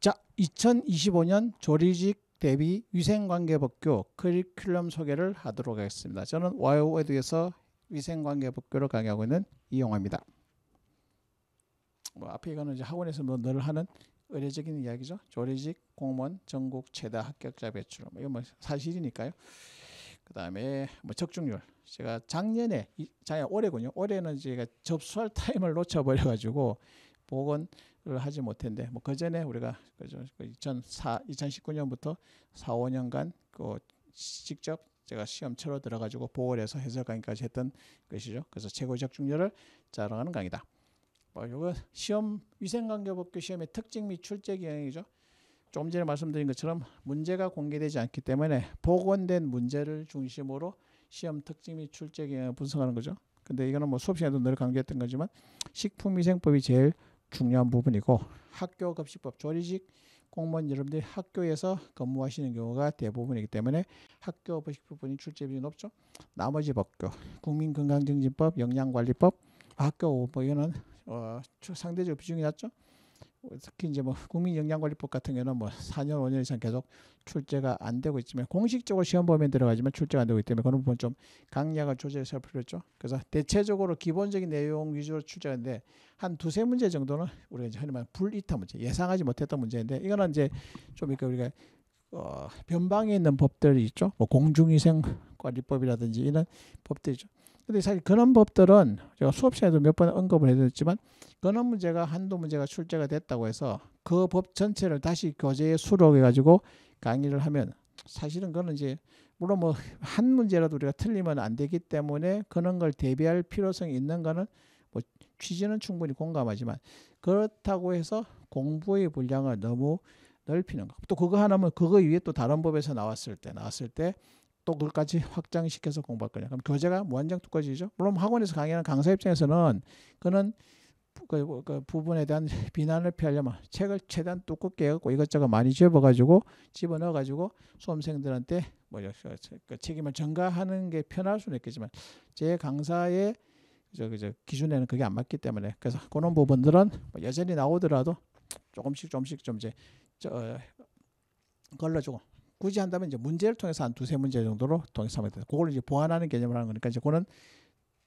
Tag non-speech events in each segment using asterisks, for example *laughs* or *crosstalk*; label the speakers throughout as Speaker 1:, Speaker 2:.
Speaker 1: 자, 2025년 조리직 대비 위생관계법규 커리큘럼 소개를 하도록 하겠습니다. 저는 와이에드에서 위생관계법규를 강의하고 있는 이용화입니다. 뭐 앞에 이거는 이제 학원에서 뭐늘 하는 의례적인 이야기죠. 조리직 공무원 전국 최다 합격자 배출. 뭐 이거 뭐 사실이니까요. 그 다음에 뭐 적중률. 제가 작년에, 작년 올해군요. 올해는 제가 접수할 타임을 놓쳐버려가지고 복원을 하지 못했는데 뭐그 전에 우리가 그죠 2004 2019년부터 4, 5년간 그 직접 제가 시험체로 들어가지고 보궐에서 해설 강의까지 했던 것이죠. 그래서 최고적 중요를 자랑하는 강의다. 뭐 이거 시험 위생관계법규 시험의 특징 및 출제 경향이죠. 조금 전에 말씀드린 것처럼 문제가 공개되지 않기 때문에 복원된 문제를 중심으로 시험 특징 및 출제 경향을 분석하는 거죠. 근데 이거는 뭐 수업 시간에도 늘 강조했던 거지만 식품위생법이 제일 중요한 부분이고 학교 급식법 조리직 공무원 여러분들이 학교에서 근무하시는 경우가 대부분이기 때문에 학교 급식법이 출제비율이 높죠. 나머지 법규, 국민건강증진법, 영양관리법, 학교 법 이거는 어, 상대적으로 비중이 낮죠. 특히 이제 뭐 국민영양관리법 같은 경우는 뭐 4년 5년 이상 계속 출제가 안 되고 있지만 공식적으로 시험 범위에 들어가지만 출제가 안 되고 있기 때문에 그런 부분 좀 강약을 조절해서 필요 했죠 그래서 대체적으로 기본적인 내용 위주로 출제하는데 한 두세 문제 정도는 우리가 이제 흔히 말하는 불이타 문제, 예상하지 못했던 문제인데 이거는 이제 좀이러니까 우리가 어, 변방에 있는 법들이 있죠. 뭐 공중위생관리법이라든지 이런 법들이죠. 근데 사실 그런 법들은 제가 수업 시간에도 몇 번 언급을 해드렸지만 그런 문제가 한두 문제가 출제가 됐다고 해서 그 법 전체를 다시 교재에 수록해 가지고 강의를 하면 사실은 그거는 이제 물론 뭐 한 문제라도 우리가 틀리면 안 되기 때문에 그런 걸 대비할 필요성이 있는 거는 뭐 취지는 충분히 공감하지만 그렇다고 해서 공부의 분량을 너무 넓히는 것. 또 그거 하나면 그거 위에 또 다른 법에서 나왔을 때 나왔을 때 또그걸까지 확장시켜서 공부할 거냐. 그럼 교재가 무한장두까지죠 물론 학원에서 강의하는 강사 입장에서는 그는 그, 뭐, 그 부분에 대한 비난을 피하려면 책을 최대한 두껍게 해갖고 이것저것 많이 집어가지고 집어넣어가지고 수험생들한테 뭐 그 책임을 전가하는 게 편할 수는 있겠지만 제 강사의 그저 그저 기준에는 그게 안 맞기 때문에 그래서 그런 부분들은 뭐 여전히 나오더라도 조금씩 조금씩 좀 이제 저 어, 걸러주고 굳이 한다면 이제 문제를 통해서 한 두세 문제 정도로 통해서아야 된다. 그걸 이제 보완하는 개념을 하는 거니까 이제 그거는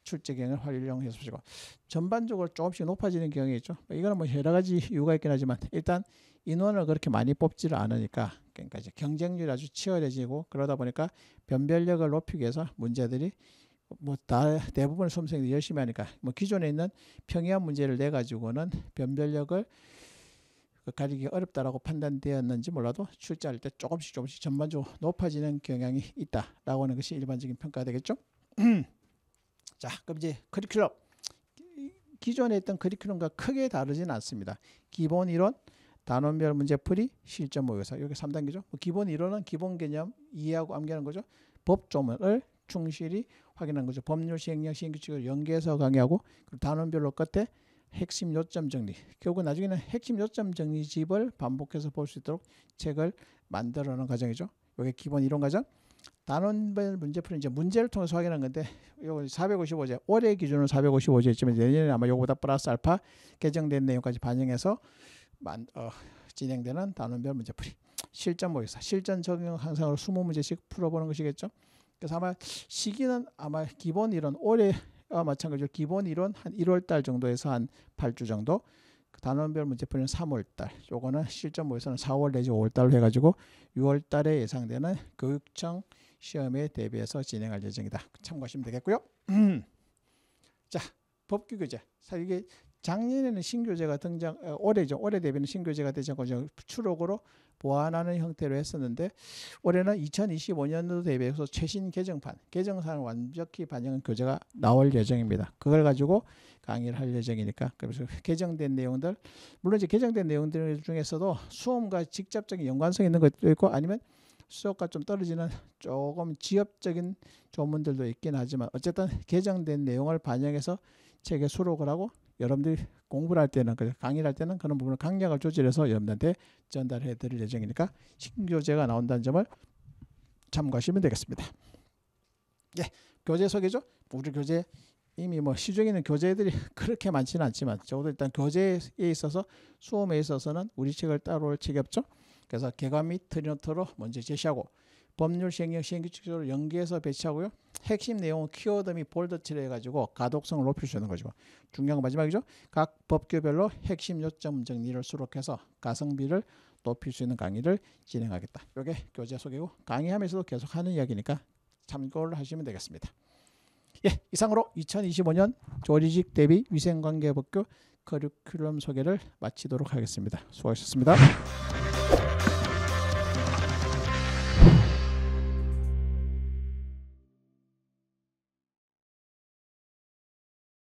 Speaker 1: 출제경을 활용해서 시고 전반적으로 조금씩 높아지는 경향이 있죠. 뭐 이거는 뭐 여러 가지 *laughs* 이유가 있긴 하지만 일단 인원을 그렇게 많이 뽑지를 않으니까 그러니까 이제 경쟁률이 아주 치열해지고 그러다 보니까 변별력을 높이기 위해서 문제들이 뭐다 대부분 수험생들이 열심히 하니까 뭐 기존에 있는 평이한 문제를 내 가지고는 변별력을 그 가리기 어렵다라고 판단되었는지 몰라도 출자할 때 조금씩 조금씩 전반적으로 높아지는 경향이 있다라고 하는 것이 일반적인 평가되겠죠. *clears throat* 자, 그럼 이제 커리큘럼 기존에 있던 커리큘럼과 크게 다르진 않습니다. 기본 이론, 단원별 문제 풀이, 실전 모의고사 이게 3단계죠. 뭐 기본 이론은 기본 개념 이해하고 암기하는 거죠. 법조문을 충실히 확인한 거죠. 법률 시행령 시행규칙을 연계해서 강의하고 단원별로 끝에 핵심 요점 정리. 결국 나중에는 핵심 요점 정리집을 반복해서 볼 수 있도록 책을 만들어 놓은 과정이죠. 이게 기본 이론 과정. 단원별 문제풀이 이제 문제를 통해서 확인한 건데 요거 455제 올해 기준으로 455제였지만 내년에 아마 요거보다 플러스 알파 개정된 내용까지 반영해서 만, 어, 진행되는 단원별 문제풀이 실전 모의사 실전 적용 항상 20문제씩 풀어보는 것이겠죠. 그래서 아마 시기는 아마 기본 이론 올해 아, 마찬가지로 기본 이론 한 1월 달 정도에서 한 8주 정도 그 단원별 문제풀이는 3월 달 요거는 실전 모의서는 4월 내지 5월 달로 해가지고 6월 달에 예상되는 교육청 시험에 대비해서 진행할 예정이다 참고하시면 되겠고요 음. *clears throat* 자 법규 교재 사실 이게 작년에는 신교재가 등장 어, 올해죠 올해 대비는 신교재가 되자고 추록으로 보완하는 형태로 했었는데 올해는 2025년도 대비해서 최신 개정판 개정사항 완벽히 반영한 교재가 나올 예정입니다. 그걸 가지고 강의를 할 예정이니까 그래서 개정된 내용들 물론 이제 개정된 내용들 중에서도 수험과 직접적인 연관성 있는 것도 있고 아니면 수업과 좀 떨어지는 조금 지엽적인 조문들도 있긴 하지만 어쨌든 개정된 내용을 반영해서 책에 수록을 하고 여러분들이 공부를 할 때는 강의를 할 때는 그런 부분을 강약을 조절해서 여러분들한테 전달해 드릴 예정이니까 신교재가 나온다는 점을 참고하시면 되겠습니다. 예, 교재 소개죠. 우리 교재 이미 뭐 시중에 있는 교재들이 *laughs* 그렇게 많지는 않지만 적어도 일단 교재에 있어서 수험에 있어서는 우리 책을 따로 올 책이 없죠. 그래서 개관 및 트리노트로 먼저 제시하고 법률 시행령 시행 규칙적으로 연계해서 배치하고요. 핵심 내용은 키워드 및 볼드칠해 더 가지고 가독성을 높일 수 있는 거죠. 중요한 건 마지막이죠. 각 법규별로 핵심 요점 정리를 수록해서 가성비를 높일 수 있는 강의를 진행하겠다. 이게 교재 소개고 강의하면서도 계속 하는 이야기니까 참고를 하시면 되겠습니다. 예, 이상으로 2025년 조리직 대비 위생관계법규 커리큘럼 소개를 마치도록 하겠습니다. 수고하셨습니다.